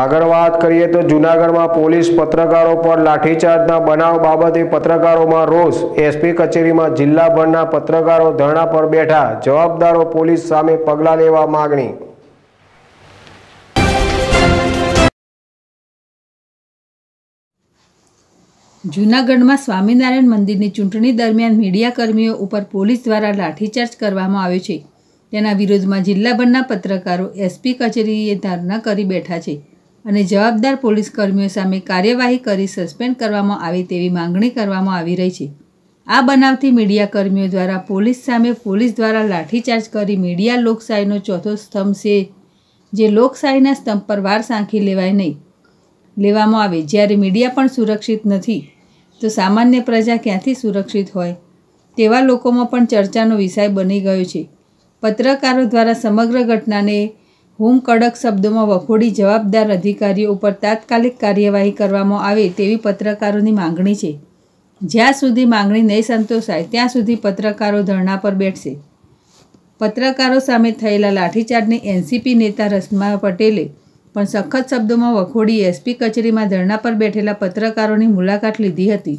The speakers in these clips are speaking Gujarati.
આગળ વાત કરીએ તો જુનાગઢમાં પોલીસ પત્રકારો પર લાઠીચાર્જના બનાવ બાબતે પત્રકારોમાં રોષ એસપી કચેરીમાં જિલ્લાભરના પત્રકારો ધરણા પર બેઠા જવાબદારો પોલીસ સામે પગલાં લેવા માગણી જૂનાગઢમાં સ્વામિનારાયણ મંદિરની ચૂંટણી દરમિયાન મીડિયાકર્મીઓ ઉપર પોલીસ દ્વારા લાઠીચાર્જ કરવામાં આવ્યો છે તેના વિરોધમાં જિલ્લાભરના પત્રકારો એસપી કચેરીએ ધારણા કરી બેઠા છે અને જવાબદાર પોલીસ કર્મીઓ સામે કાર્યવાહી કરી સસ્પેન્ડ કરવામાં આવે તેવી માંગણી કરવામાં આવી રહી છે આ બનાવથી મીડિયા કર્મીઓ દ્વારા પોલીસ સામે પોલીસ દ્વારા લાઠીચાર્જ કરી મીડિયા લોકશાહીનો ચોથો સ્તંભ છે જે લોકશાહીના સ્તંભ પર વાર સાંખી લેવાય નહીં લેવામાં આવે જ્યારે મીડિયા પણ સુરક્ષિત નથી તો સામાન્ય પ્રજા ક્યાંથી સુરક્ષિત હોય તેવા લોકોમાં પણ ચર્ચાનો વિષય બની ગયો છે પત્રકારો દ્વારા સમગ્ર ઘટનાને હુમ કડક શબ્દોમાં વખોડી જવાબદાર અધિકારીઓ ઉપર તાત્કાલિક કાર્યવાહી કરવામાં આવે તેવી પત્રકારોની માંગણી છે જ્યાં સુધી માંગણી નહીં સંતોષાય ત્યાં સુધી પત્રકારો ધરણા પર બેઠશે પત્રકારો સામે થયેલા લાઠીચાર્જને એનસીપી નેતા રસમા પટેલે પણ સખત શબ્દોમાં વખોડી એસપી કચેરીમાં ધરણા પર બેઠેલા પત્રકારોની મુલાકાત લીધી હતી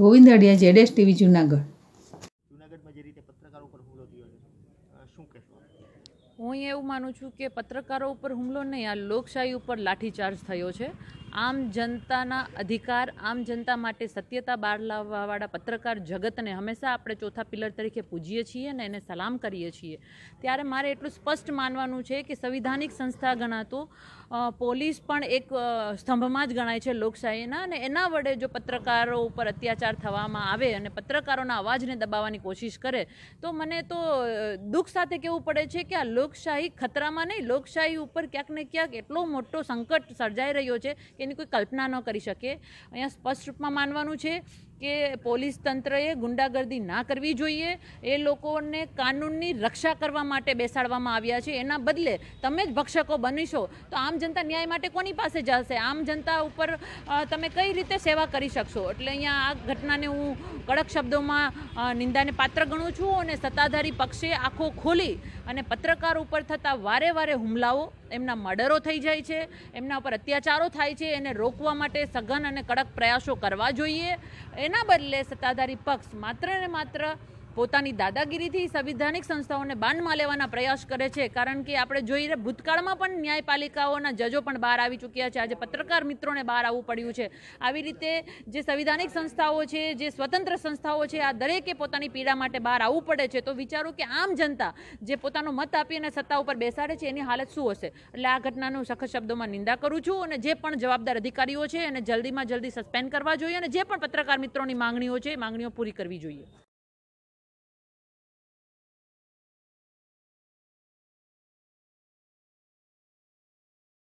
ગોવિંદ હડિયા જેડેશ ટીવી જુનાગઢ હું એવું માનું છું કે પત્રકારો ઉપર હુમલો નહીં આ લોકશાહી ઉપર લાઠીચાર્જ થયો છે આમ જનતાના અધિકાર આમ જનતા માટે સત્યતા બહાર લાવવાવાળા પત્રકાર જગતને હંમેશા આપણે ચોથા પિલર તરીકે પૂજીએ છીએ અને એને સલામ કરીએ છીએ ત્યારે મારે એટલું સ્પષ્ટ માનવાનું છે કે સંવિધાનિક સંસ્થા ગણાતો પોલીસ પણ એક સ્તંભમાં જ ગણાય છે લોકશાહીના અને એના વડે જો પત્રકારો ઉપર અત્યાચાર થવામાં આવે અને પત્રકારોના અવાજને દબાવવાની કોશિશ કરે તો મને તો દુઃખ સાથે કહેવું પડે છે કે આ લોકશાહી ખતરામાં નહીં લોકશાહી ઉપર ક્યાંક ને ક્યાંક એટલો મોટો સંકટ સર્જાઈ રહ્યો છે કે એની કોઈ કલ્પના ન કરી શકે અહીંયા સ્પષ્ટ રૂપમાં માનવાનું છે કે પોલીસ તંત્રએ ગુંડાગર્દી ના કરવી જોઈએ એ લોકોને કાનૂનની રક્ષા કરવા માટે બેસાડવામાં આવ્યા છે એના બદલે તમે જ ભક્ષકો બનીશો તો આમ જનતા ન્યાય માટે કોની પાસે જશે આમ જનતા ઉપર તમે કઈ રીતે સેવા કરી શકશો એટલે અહીંયા આ ઘટનાને હું કડક શબ્દોમાં નિંદાને પાત્ર ગણું છું અને સત્તાધારી પક્ષે આંખો ખોલી અને પત્રકાર ઉપર થતા વારે વારે હુમલાઓ એમના મર્ડરો થઈ જાય છે એમના ઉપર અત્યાચારો થાય છે એને રોકવા માટે સઘન અને કડક પ્રયાસો કરવા જોઈએ એના બદલે સત્તાધારી પક્ષ માત્ર ને માત્ર પોતાની દાદાગીરીથી સંવિધાનિક સંસ્થાઓને બાનમાં લેવાના પ્રયાસ કરે છે કારણ કે આપણે જોઈ જોઈએ ભૂતકાળમાં પણ ન્યાયપાલિકાઓના જજો પણ બહાર આવી ચૂક્યા છે આજે પત્રકાર મિત્રોને બહાર આવવું પડ્યું છે આવી રીતે જે સંવિધાનિક સંસ્થાઓ છે જે સ્વતંત્ર સંસ્થાઓ છે આ દરેકે પોતાની પીડા માટે બહાર આવવું પડે છે તો વિચારો કે આમ જનતા જે પોતાનો મત આપી અને સત્તા ઉપર બેસાડે છે એની હાલત શું હશે એટલે આ ઘટનાનું સખત શબ્દોમાં નિંદા કરું છું અને જે પણ જવાબદાર અધિકારીઓ છે એને જલ્દીમાં જલ્દી સસ્પેન્ડ કરવા જોઈએ અને જે પણ પત્રકાર મિત્રોની માંગણીઓ છે એ માંગણીઓ પૂરી કરવી જોઈએ